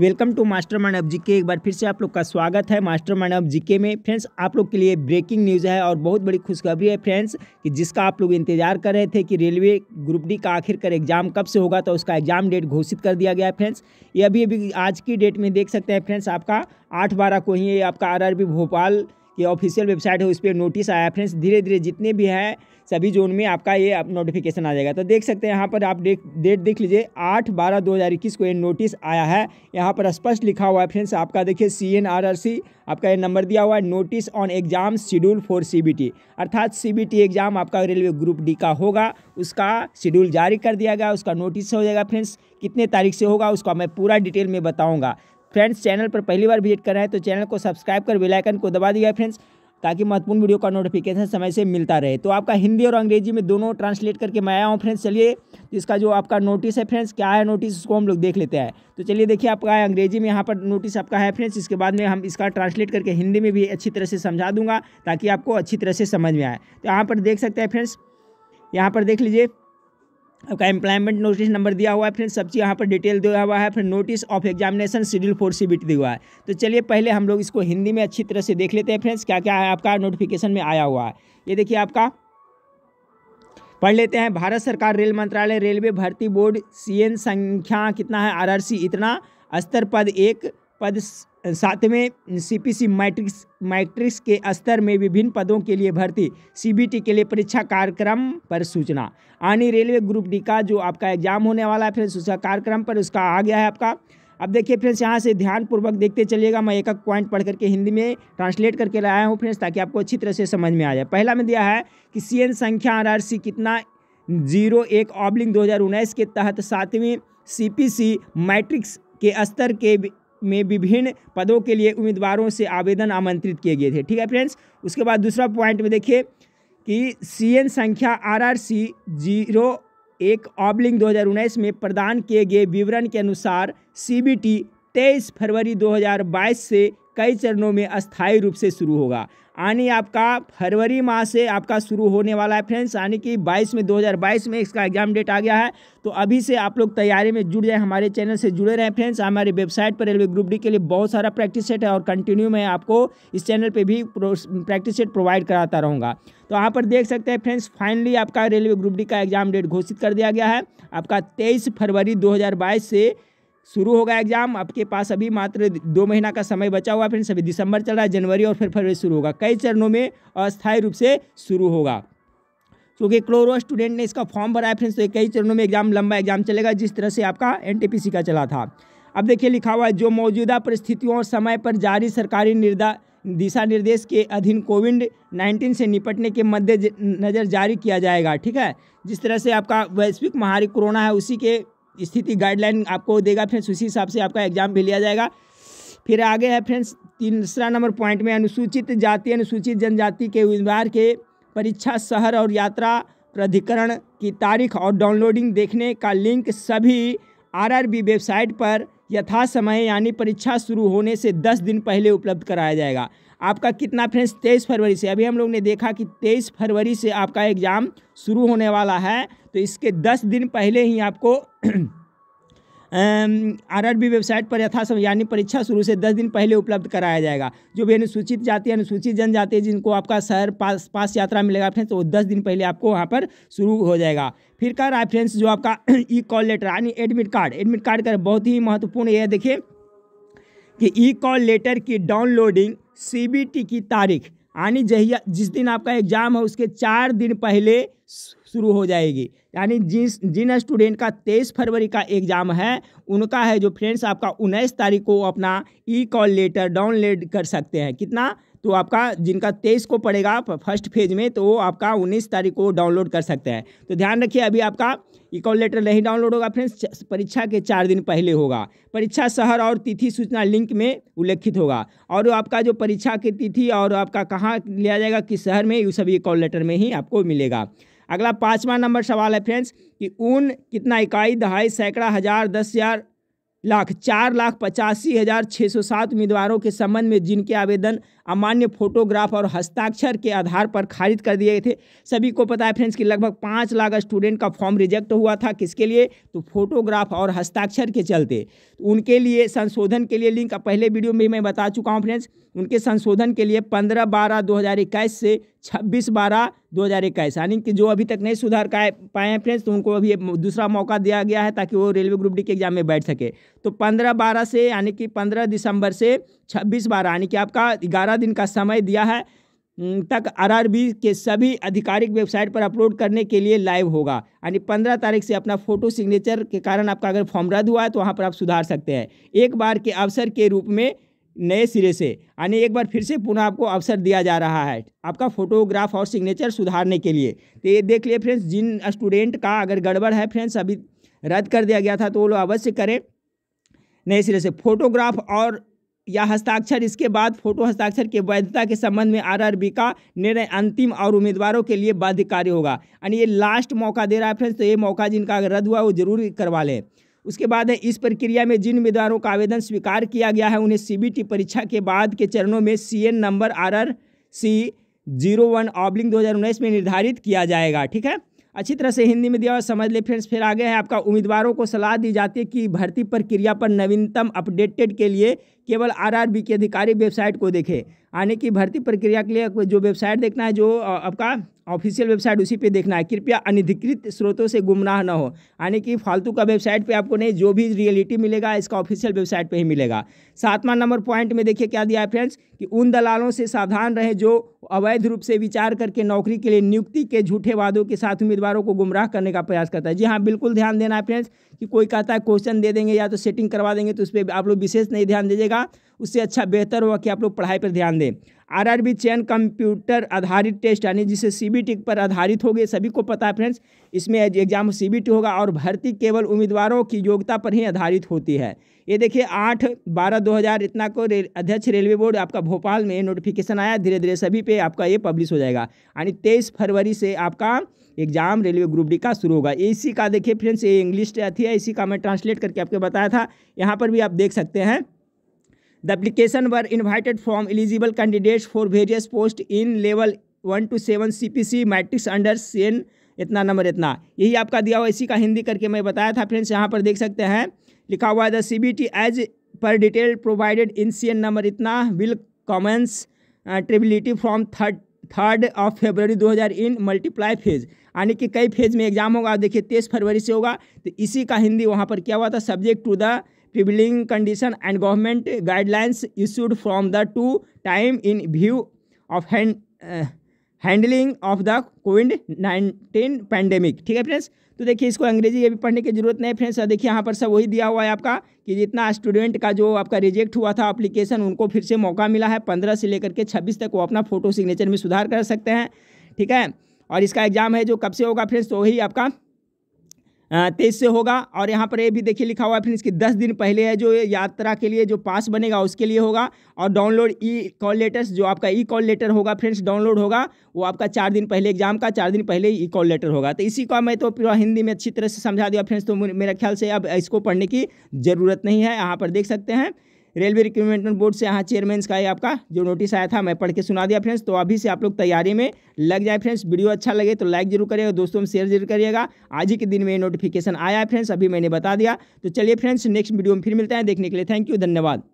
welcome to master mind of GK एक बार फिर से आप लोग का स्वागत है मास्टर माइंड ऑफ जीके में फ्रेंड्स आप लोग के लिए ब्रेकिंग न्यूज़ है और बहुत बड़ी खुशखबरी है फ्रेंड्स कि जिसका आप लोग इंतजार कर रहे थे कि रेलवे ग्रुप डी का आखिरकार एग्जाम कब से होगा तो उसका एग्जाम डेट घोषित कर दिया गया है फ्रेंड्स ये अभी अभी आज की डेट में देख सकते हैं फ्रेंड्स आपका आठ बारह को ही आपका आर भोपाल कि ऑफिशियल वेबसाइट है उस पर नोटिस आया फ्रेंड्स धीरे धीरे जितने भी हैं सभी जोन में आपका ये आप नोटिफिकेशन आ जाएगा तो देख सकते हैं यहाँ पर आप डेट डेट देख लीजिए आठ बारह दो हज़ार इक्कीस को ये नोटिस आया है यहाँ पर स्पष्ट लिखा हुआ है फ्रेंड्स आपका देखिए C N R R C आपका ये नंबर दिया हुआ है notice on exam schedule for C B T अर्थात सी बी टी एग्जाम आपका रेलवे ग्रुप डी का होगा उसका शेड्यूल जारी कर दिया गया उसका नोटिस हो जाएगा फ्रेंड्स कितने तारीख से होगा उसका मैं पूरा डिटेल में बताऊँगा फ्रेंड्स चैनल पर पहली बार विजिट कर रहे हैं तो चैनल को सब्सक्राइब कर बेलाइकन को दबा दिया फ्रेंड्स ताकि महत्वपूर्ण वीडियो का नोटिफिकेशन समय से मिलता रहे तो आपका हिंदी और अंग्रेजी में दोनों ट्रांसलेट करके मैं आया हूँ फ्रेंड्स चलिए इसका जो आपका नोटिस है फ्रेंड्स क्या है नोटिस उसको हम लोग देख लेते हैं तो चलिए देखिए आपका अंग्रेजी में यहाँ पर नोटिस आपका है फ्रेंड्स इसके बाद में हम इसका ट्रांसलेट करके हिंदी में भी अच्छी तरह से समझा दूंगा ताकि आपको अच्छी तरह से समझ में आए तो यहाँ पर देख सकते हैं फ्रेंड्स यहाँ पर देख लीजिए आपका एम्प्लॉयमेंट नोटिस नंबर दिया हुआ है फिर सब चीज़ यहाँ पर डिटेल दिया हुआ है फिर notice of examination schedule for C दिया हुआ है तो चलिए पहले हम लोग इसको हिंदी में अच्छी तरह से देख लेते हैं फ्रेंड्स क्या क्या है आपका नोटिफिकेशन में आया हुआ है ये देखिए आपका पढ़ लेते हैं भारत सरकार रेल मंत्रालय रेलवे भर्ती बोर्ड सी संख्या कितना है आर इतना स्तर पद एक पद साथ में सीपीसी मैट्रिक्स मैट्रिक्स के स्तर में विभिन्न पदों के लिए भर्ती सीबीटी के लिए परीक्षा कार्यक्रम पर सूचना आनी रेलवे ग्रुप डी का जो आपका एग्जाम होने वाला है फ्रेंड्स उसका कार्यक्रम पर उसका आ गया है आपका अब देखिए फ्रेंड्स यहाँ से ध्यानपूर्वक देखते चलिएगा मैं एक एक पॉइंट पढ़ करके हिंदी में ट्रांसलेट करके लाया हूँ फ्रेंड्स ताकि आपको अच्छी तरह से समझ में आ जाए पहला में दिया है कि सी संख्या आर कितना जीरो एक ऑब्लिंग दो के तहत सातवीं सी मैट्रिक्स के स्तर के में विभिन्न पदों के लिए उम्मीदवारों से आवेदन आमंत्रित किए गए थे ठीक है फ्रेंड्स उसके बाद दूसरा पॉइंट में देखिए कि सी संख्या आर आर सी जीरो एक ऑबलिंग दो में प्रदान किए गए विवरण के अनुसार सी बी टी तेईस फरवरी 2022 से कई चरणों में अस्थायी रूप से शुरू होगा यानी आपका फरवरी माह से आपका शुरू होने वाला है फ्रेंड्स यानी कि 22 में 2022 में इसका एग्जाम डेट आ गया है तो अभी से आप लोग तैयारी में जुड़ जाए हमारे चैनल से जुड़े रहें फ्रेंड्स हमारे वेबसाइट पर रेलवे ग्रुप डी के लिए बहुत सारा प्रैक्टिस सेट है और कंटिन्यू मैं आपको इस चैनल पर भी प्रैक्टिस सेट प्रोवाइड कराता रहूँगा तो यहाँ पर देख सकते हैं फ्रेंड्स फाइनली आपका रेलवे ग्रुप डी का एग्जाम डेट घोषित कर दिया गया है आपका तेईस फरवरी दो से शुरू होगा एग्जाम आपके पास अभी मात्र दो महीना का समय बचा हुआ फ्रेंड्स अभी दिसंबर चल रहा है जनवरी और फिर फरवरी शुरू होगा कई चरणों में अस्थायी रूप से शुरू होगा क्योंकि तो क्लोरो स्टूडेंट ने इसका फॉर्म भरा है फ्रेंड्स तो कई चरणों में एग्जाम लंबा एग्जाम चलेगा जिस तरह से आपका एन का चला था अब देखिए लिखा हुआ है जो मौजूदा परिस्थितियों और समय पर जारी सरकारी निर्दा दिशा निर्देश के अधीन कोविड नाइन्टीन से निपटने के मद्देनज़र जारी किया जाएगा ठीक है जिस तरह से आपका वैश्विक महामारी कोरोना है उसी के स्थिति गाइडलाइन आपको देगा फ्रेंड्स उसी हिसाब से आपका एग्जाम भी लिया जाएगा फिर आगे है फ्रेंड्स तीसरा नंबर पॉइंट में अनुसूचित जाति अनुसूचित जनजाति के उम्मीदवार के परीक्षा शहर और यात्रा प्राधिकरण की तारीख और डाउनलोडिंग देखने का लिंक सभी आरआरबी वेबसाइट पर यथा समय यानी परीक्षा शुरू होने से दस दिन पहले उपलब्ध कराया जाएगा आपका कितना फ्रेंड्स तेईस फरवरी से अभी हम लोग ने देखा कि तेईस फरवरी से आपका एग्ज़ाम शुरू होने वाला है तो इसके दस दिन पहले ही आपको आरआरबी वेबसाइट पर यथासम यानी परीक्षा शुरू से दस दिन पहले उपलब्ध कराया जाएगा जो भी अनुसूचित जाति अनुसूचित जनजाति जिनको आपका शहर पास पास यात्रा मिलेगा फ्रेंड्स वो दस दिन पहले आपको वहाँ पर शुरू हो जाएगा फिर कह रहा है फ्रेंड्स जो आपका ई कॉल लेटर यानी एडमिट कार्ड एडमिट कार्ड का बहुत ही महत्वपूर्ण यह देखिए कि ई कॉल लेटर की डाउनलोडिंग सी की तारीख यानी जहिया जिस दिन आपका एग्ज़ाम है उसके चार दिन पहले शुरू हो जाएगी यानी जिस जिन स्टूडेंट का तेईस फरवरी का एग्ज़ाम है उनका है जो फ्रेंड्स आपका उन्नीस तारीख को अपना ई कॉल लेटर डाउनलोड कर सकते हैं कितना तो आपका जिनका तेईस को पड़ेगा फर्स्ट फेज में तो वो आपका उन्नीस तारीख को डाउनलोड कर सकते हैं तो ध्यान रखिए अभी आपका इकॉल लेटर नहीं डाउनलोड होगा फ्रेंड्स परीक्षा के चार दिन पहले होगा परीक्षा शहर और तिथि सूचना लिंक में उल्लेखित होगा और आपका जो परीक्षा की तिथि और आपका कहाँ लिया जाएगा किस शहर में ये सब इकॉल लेटर में ही आपको मिलेगा अगला पाँचवा नंबर सवाल है फ्रेंड्स कि ऊन कितना इकाई दहाई सैकड़ा हज़ार दस हज़ार लाख चार लाख पचासी हज़ार छः सौ सात उम्मीदवारों के संबंध में जिनके आवेदन अमान्य फोटोग्राफ और हस्ताक्षर के आधार पर खारिज कर दिए थे सभी को पता है फ्रेंड्स कि लगभग पाँच लाख स्टूडेंट का फॉर्म रिजेक्ट हुआ था किसके लिए तो फोटोग्राफ और हस्ताक्षर के चलते उनके लिए संशोधन के लिए लिंक पहले वीडियो में मैं बता चुका हूँ फ्रेंड्स उनके संशोधन के लिए पंद्रह बारह दो हज़ार इक्कीस से छब्बीस बारह दो हज़ार इक्कीस यानी कि जो अभी तक नहीं सुधार पाए हैं फ्रेंड्स तो उनको अभी दूसरा मौका दिया गया है ताकि वो रेलवे ग्रुप डी के एग्जाम में बैठ सके तो पंद्रह बारह से यानी कि पंद्रह दिसंबर से छब्बीस बारह यानी कि आपका ग्यारह दिन का समय दिया है तक आरआरबी के सभी आधिकारिक वेबसाइट पर अपलोड करने के लिए लाइव होगा यानी पंद्रह तारीख से अपना फोटो सिग्नेचर के कारण आपका अगर फॉर्म रद्द हुआ है तो वहाँ पर आप सुधार सकते हैं एक बार के अवसर के रूप में नए सिरे से यानी एक बार फिर से पुनः आपको अवसर दिया जा रहा है आपका फोटोग्राफ और सिग्नेचर सुधारने के लिए तो ये देख लिए फ्रेंड्स जिन स्टूडेंट का अगर गड़बड़ है फ्रेंड्स अभी रद्द कर दिया गया था तो वो लोग अवश्य करें नए सिरे से फोटोग्राफ और या हस्ताक्षर इसके बाद फोटो हस्ताक्षर के वैधता के संबंध में आरआरबी का निर्णय अंतिम और उम्मीदवारों के लिए बाध्यकारी होगा यानी ये लास्ट मौका दे रहा है फ्रेंड्स तो ये मौका जिनका अगर रद्द हुआ वो जरूर करवा लें उसके बाद है इस प्रक्रिया में जिन उम्मीदवारों का आवेदन स्वीकार किया गया है उन्हें सी परीक्षा के बाद के चरणों में C number R R C zero one oblique दो में निर्धारित किया जाएगा ठीक है अच्छी तरह से हिंदी में दिया और समझ ले फ्रेंड्स फिर आगे है आपका उम्मीदवारों को सलाह दी जाती है कि भर्ती प्रक्रिया पर नवीनतम अपडेटेड के लिए केवल आरआरबी की अधिकारी वेबसाइट को देखें आने की भर्ती प्रक्रिया के लिए जो वेबसाइट देखना है जो आपका ऑफिशियल वेबसाइट उसी पे देखना है कृपया अनधिकृत स्रोतों से गुमराह ना हो यानी कि फालतू का वेबसाइट पे आपको नहीं जो भी रियलिटी मिलेगा इसका ऑफिशियल वेबसाइट पे ही मिलेगा सातवां नंबर पॉइंट में देखिए क्या दिया है फ्रेंड्स कि उन दलालों से सावधान रहे जो अवैध रूप से विचार करके नौकरी के लिए नियुक्ति के झूठे वादों के साथ उम्मीदवारों को गुमराह करने का प्रयास करता है जी हाँ बिल्कुल ध्यान देना है फ्रेंड्स कि कोई कहता है क्वेश्चन दे देंगे या तो सेटिंग करवा देंगे तो उस पर आप लोग विशेष नहीं ध्यान दीजिएगा जाएगा उससे अच्छा बेहतर होगा कि आप लोग पढ़ाई पर ध्यान दें आरआरबी चयन कंप्यूटर आधारित टेस्ट यानी जिसे सीबीटी पर आधारित होगी सभी को पता है फ्रेंड्स इसमें एग्जाम सीबीटी होगा और भर्ती केवल उम्मीदवारों की योग्यता पर ही आधारित होती है ये देखिए आठ बारह दो हज़ार इतना को रे, अध्यक्ष रेलवे बोर्ड आपका भोपाल में नोटिफिकेशन आया धीरे धीरे सभी पे आपका ये पब्लिश हो जाएगा यानी तेईस फरवरी से आपका एग्जाम रेलवे ग्रुप डी का शुरू होगा इसी का देखिए फ्रेंड्स ये इंग्लिश अथी है इसी का मैं ट्रांसलेट करके आपको बताया था यहाँ पर भी आप देख सकते हैं the application were invited from eligible candidates for various post in level one two seven C P C matrix under CEN इतना नंबर इतना यही आपका दिया हुआ इसी का हिंदी करके मैं बताया था फ्रेंड्स यहाँ पर देख सकते हैं लिखा हुआ है the C B T as per detail provided in C N number इतना विल कॉमेंस ट्रेबिलिटी from third third of February 2000 in multiple phase यानी कि कई फेज में एग्जाम होगा देखिए तेईस फरवरी से होगा तो इसी का हिंदी वहाँ पर क्या हुआ था subject to the prevailing condition and government guidelines issued from the two time in view of hand, uh, handling of the Covid nineteen pandemic ठीक है फ्रेंड्स तो देखिए इसको अंग्रेजी ये भी पढ़ने की जरूरत नहीं फ्रेंड्स देखिए यहाँ पर सब वही दिया हुआ है आपका कि जितना स्टूडेंट का जो आपका रिजेक्ट हुआ था अप्लीकेशन उनको फिर से मौका मिला है पंद्रह से लेकर के छब्बीस तक वो अपना फोटो सिग्नेचर में सुधार कर सकते हैं ठीक है और इसका एग्जाम है जो कब से होगा फ्रेंड्स तो वही आपका तेईस से होगा और यहाँ पर ये भी देखिए लिखा हुआ है फ्रेंड्स कि दस दिन पहले है जो यात्रा के लिए जो पास बनेगा उसके लिए होगा और डाउनलोड ई कॉल लेटर्स जो आपका ई कॉल लेटर होगा फ्रेंड्स डाउनलोड होगा वो आपका चार दिन पहले एग्जाम का चार दिन पहले ई कॉल लेटर होगा तो इसी का मैं तो पूरा हिंदी में अच्छी तरह से समझा दिया फ्रेंड्स तो मेरे ख्याल से अब इसको पढ़ने की ज़रूरत नहीं है यहाँ पर देख सकते हैं रेलवे रिक्रूटमेंट बोर्ड से यहाँ चेयरमैन का ही आपका जो नोटिस आया था मैं पढ़ के सुना दिया फ्रेंड्स तो अभी से आप लोग तैयारी में लग जाए फ्रेंड्स वीडियो अच्छा लगे तो लाइक जरूर करिएगा दोस्तों में शेयर जरूर करिएगा आज ही के दिन में नोटिफिकेशन आया है फ्रेंड्स अभी मैंने बता दिया तो चलिए फ्रेंड्स नेक्स्ट वीडियो में फिर मिलते हैं देखने के लिए थैंक यू धन्यवाद